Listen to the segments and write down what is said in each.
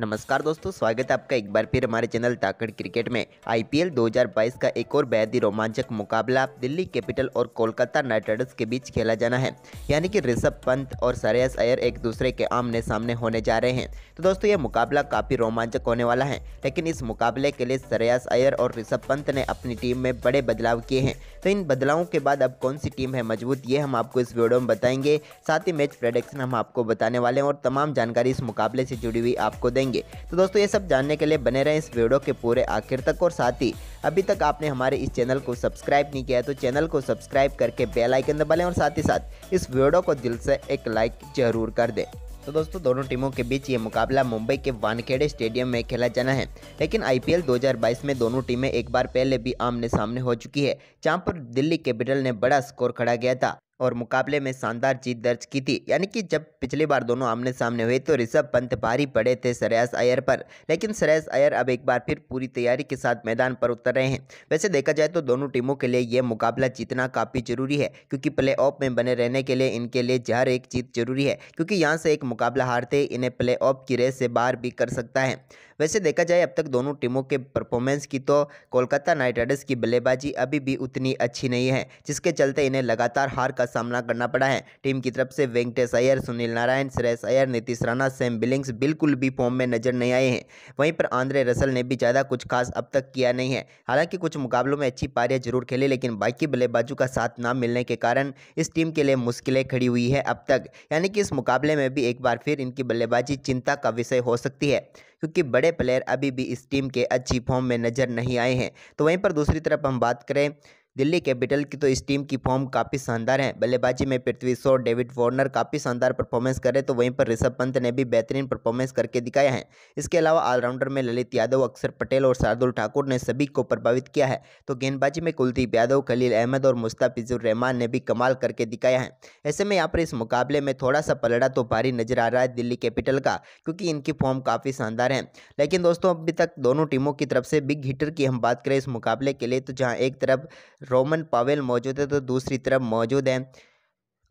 नमस्कार दोस्तों स्वागत है आपका एक बार फिर हमारे चैनल ताकड़ क्रिकेट में आईपीएल 2022 का एक और बेहद ही रोमांचक मुकाबला दिल्ली कैपिटल और कोलकाता नाइट राइडर्स के बीच खेला जाना है यानी कि ऋषभ पंत और सरेस अयर एक दूसरे के आमने सामने होने जा रहे हैं तो दोस्तों यह मुकाबला काफ़ी रोमांचक होने वाला है लेकिन इस मुकाबले के लिए सरेस अयर और ऋषभ पंत ने अपनी टीम में बड़े बदलाव किए हैं तो इन बदलावों के बाद अब कौन सी टीम है मजबूत ये हम आपको इस वीडियो में बताएंगे साथ ही मैच प्रोडक्शन हम आपको बताने वाले हैं और तमाम जानकारी इस मुकाबले से जुड़ी हुई आपको देंगे करेंगे तो दोस्तों ये सब जानने के लिए बने रहें इस वीडियो के पूरे आखिर तक और साथ ही अभी तक आपने हमारे इस चैनल को सब्सक्राइब नहीं किया है तो चैनल को सब्सक्राइब करके बेल आइकन दबा लें और साथ ही साथ इस वीडियो को दिल से एक लाइक जरूर कर दें तो दोस्तों दोनों टीमों के बीच ये मुकाबला मुंबई के वानखेड़े स्टेडियम में खेला जाना है लेकिन आईपीएल 2022 में दोनों टीमें एक बार पहले भी आमने सामने हो चुकी है जहां पर दिल्ली कैपिटल ने बड़ा स्कोर खड़ा गया था और मुकाबले में शानदार जीत दर्ज की थी यानी कि जब पिछली बार दोनों आमने सामने हुए तो ऋषभ पंत भारी पड़े थे सरेस अयर पर लेकिन सरयास अयर अब एक बार फिर पूरी तैयारी के साथ मैदान पर उतर रहे हैं वैसे देखा जाए तो दोनों टीमों के लिए यह मुकाबला जीतना काफ़ी जरूरी है क्योंकि प्ले में बने रहने के लिए इनके लिए जहर एक जीत जरूरी है क्योंकि यहाँ से एक मुकाबला हारते इन्हें प्ले की रेस से बाहर भी कर सकता है वैसे देखा जाए अब तक दोनों टीमों के परफॉर्मेंस की तो कोलकाता नाइट राइडर्स की बल्लेबाजी अभी भी उतनी अच्छी नहीं है जिसके चलते इन्हें लगातार हार का सामना करना पड़ा है टीम की तरफ से वेंकटेश अयर सुनील नारायण सुरेश अयर नीतीश राणा सैम बिलिंग्स बिल्कुल भी फॉर्म में नजर नहीं आए हैं वहीं पर आंद्रे रसल ने भी ज़्यादा कुछ खास अब तक किया नहीं है हालांकि कुछ मुकाबलों में अच्छी पारियाँ जरूर खेली लेकिन बाकी बल्लेबाजों का साथ ना मिलने के कारण इस टीम के लिए मुश्किलें खड़ी हुई है अब तक यानी कि इस मुकाबले में भी एक बार फिर इनकी बल्लेबाजी चिंता का विषय हो सकती है क्योंकि बड़े प्लेयर अभी भी इस टीम के अच्छी फॉर्म में नज़र नहीं आए हैं तो वहीं पर दूसरी तरफ हम बात करें दिल्ली कैपिटल की तो इस टीम की फॉर्म काफ़ी शानदार है बल्लेबाजी में पृथ्वी शो डेविड वार्नर काफ़ी शानदार परफॉर्मेंस करे तो वहीं पर ऋषभ पंत ने भी बेहतरीन परफॉर्मेंस करके दिखाया है इसके अलावा ऑलराउंडर में ललित यादव अक्षर पटेल और शार्दुल ठाकुर ने सभी को प्रभावित किया है तो गेंदबाजी में कुलदीप यादव खलील अहमद और मुस्ताफिजुर रहमान ने भी कमाल करके दिखाया है ऐसे में यहाँ पर इस मुकाबले में थोड़ा सा पलड़ा तो भारी नजर आ रहा है दिल्ली कैपिटल का क्योंकि इनकी फॉर्म काफ़ी शानदार है लेकिन दोस्तों अभी तक दोनों टीमों की तरफ से बिग हिटर की हम बात करें इस मुकाबले के लिए तो जहाँ एक तरफ रोमन पावेल मौजूद है तो दूसरी तरफ मौजूद है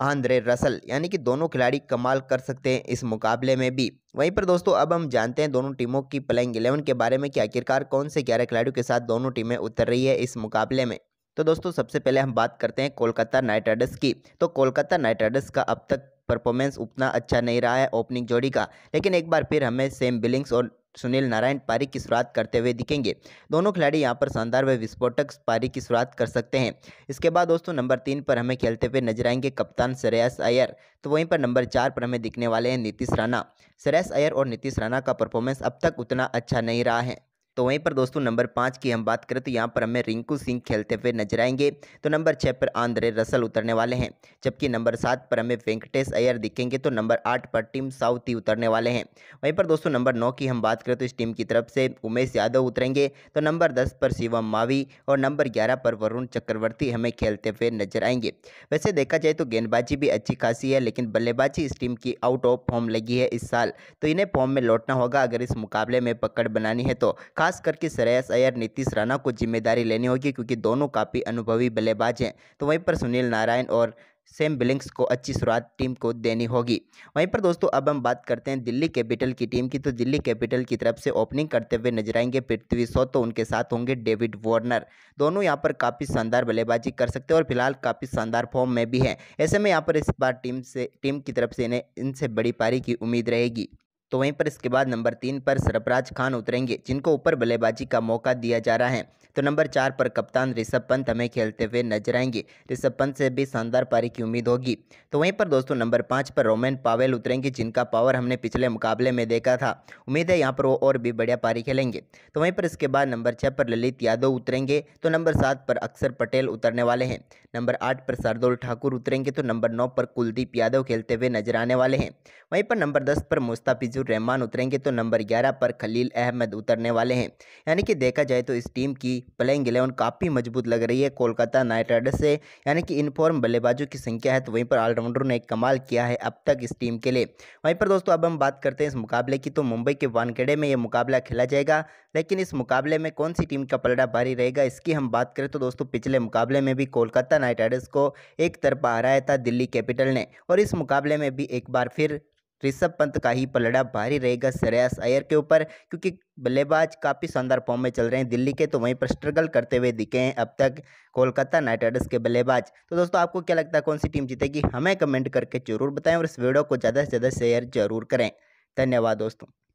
आंद्रे रसल यानी कि दोनों खिलाड़ी कमाल कर सकते हैं इस मुकाबले में भी वहीं पर दोस्तों अब हम जानते हैं दोनों टीमों की प्लेइंग इलेवन के बारे में कि आखिरकार कौन से ग्यारह खिलाड़ियों के साथ दोनों टीमें उतर रही है इस मुकाबले में तो दोस्तों सबसे पहले हम बात करते हैं कोलकाता नाइट राइडर्स की तो कोलकाता नाइट राइडर्स का अब तक परफॉर्मेंस उतना अच्छा नहीं रहा है ओपनिंग जोड़ी का लेकिन एक बार फिर हमें सेम बिलिंग्स और सुनील नारायण पारी की शुरुआत करते हुए दिखेंगे दोनों खिलाड़ी यहाँ पर शानदार व विस्फोटक पारी की शुरुआत कर सकते हैं इसके बाद दोस्तों नंबर तीन पर हमें खेलते हुए नजर आएंगे कप्तान श्रेयस अयर तो वहीं पर नंबर चार पर हमें दिखने वाले हैं नीतीश राणा श्रेयस अयर और नीतीश राणा का परफॉर्मेंस अब तक उतना अच्छा नहीं रहा है तो वहीं पर दोस्तों नंबर पाँच की हम बात करें तो यहाँ पर हमें रिंकू सिंह खेलते हुए नजर आएंगे तो नंबर छः पर आंद्रे रसल उतरने वाले हैं जबकि नंबर सात पर हमें वेंकटेश अयर दिखेंगे तो नंबर आठ पर टीम साउथी उतरने वाले हैं वहीं पर दोस्तों नंबर नौ की हम बात करें तो इस टीम की तरफ से उमेश यादव उतरेंगे तो नंबर दस पर शिवम मावी और नंबर ग्यारह पर वरुण चक्रवर्ती हमें खेलते हुए नजर आएंगे वैसे देखा जाए तो गेंदबाजी भी अच्छी खासी है लेकिन बल्लेबाजी इस टीम की आउट ऑफ फॉर्म लगी है इस साल तो इन्हें फॉर्म में लौटना होगा अगर इस मुकाबले में पकड़ बनानी है तो खास खास करके श्रेयस अयर नीतीश राणा को जिम्मेदारी लेनी होगी क्योंकि दोनों काफ़ी अनुभवी बल्लेबाज हैं तो वहीं पर सुनील नारायण और सेम बिलिंग्स को अच्छी शुरुआत टीम को देनी होगी वहीं पर दोस्तों अब हम बात करते हैं दिल्ली कैपिटल की टीम की तो दिल्ली कैपिटल की तरफ से ओपनिंग करते हुए नजर आएंगे पृथ्वी सौ तो उनके साथ होंगे डेविड वार्नर दोनों यहां पर काफ़ी शानदार बल्लेबाजी कर सकते हैं और फिलहाल काफ़ी शानदार फॉर्म में भी हैं ऐसे में यहाँ पर इस बार टीम से टीम की तरफ से इन्हें इनसे बड़ी पारी की उम्मीद रहेगी तो वहीं पर इसके बाद नंबर तीन पर सरफराज खान उतरेंगे जिनको ऊपर बल्लेबाजी का मौका दिया जा रहा है तो नंबर चार पर कप्तान ऋषभ पंत हमें खेलते हुए नजर आएंगे ऋषभ पंत से भी शानदार पारी की उम्मीद होगी तो वहीं पर दोस्तों नंबर पाँच पर रोमेन पावेल उतरेंगे जिनका पावर हमने पिछले मुकाबले में देखा था उम्मीद है यहाँ पर वो और भी बढ़िया पारी खेलेंगे तो वहीं पर इसके बाद नंबर छः पर ललित यादव उतरेंगे तो नंबर सात पर अक्षर पटेल उतरने वाले हैं नंबर आठ पर शार्दुल ठाकुर उतरेंगे तो नंबर नौ पर कुलदीप यादव खेलते हुए नजर आने वाले हैं वहीं पर नंबर दस पर मुस्ताफिज मंजूर रहमान उतरेंगे तो नंबर ग्यारह पर खलील अहमद उतरने वाले हैं यानी कि देखा जाए तो इस टीम की प्लेइंग एलेवन काफ़ी मजबूत लग रही है कोलकाता नाइट राइडर्स से यानी कि इनफॉर्म बल्लेबाजों की संख्या है तो वहीं पर ऑलराउंडरों ने कमाल किया है अब तक इस टीम के लिए वहीं पर दोस्तों अब हम बात करते हैं इस मुकाबले की तो मुंबई के वानखेड़े में यह मुकाबला खेला जाएगा लेकिन इस मुकाबले में कौन सी टीम का पलड़ा भारी रहेगा इसकी हम बात करें तो दोस्तों पिछले मुकाबले में भी कोलकाता नाइट राइडर्स को एक तरफा हराया था दिल्ली कैपिटल ने और इस मुकाबले में भी एक बार फिर ऋषभ पंत का ही पलड़ा भारी रहेगा श्रेयस अयर के ऊपर क्योंकि बल्लेबाज काफ़ी शानदार फॉर्म में चल रहे हैं दिल्ली के तो वहीं पर स्ट्रगल करते हुए दिखे हैं अब तक कोलकाता नाइट राइडर्स के बल्लेबाज तो दोस्तों आपको क्या लगता है कौन सी टीम जीतेगी हमें कमेंट करके जरूर बताएं और इस वीडियो को ज़्यादा से ज़्यादा शेयर जरूर करें धन्यवाद दोस्तों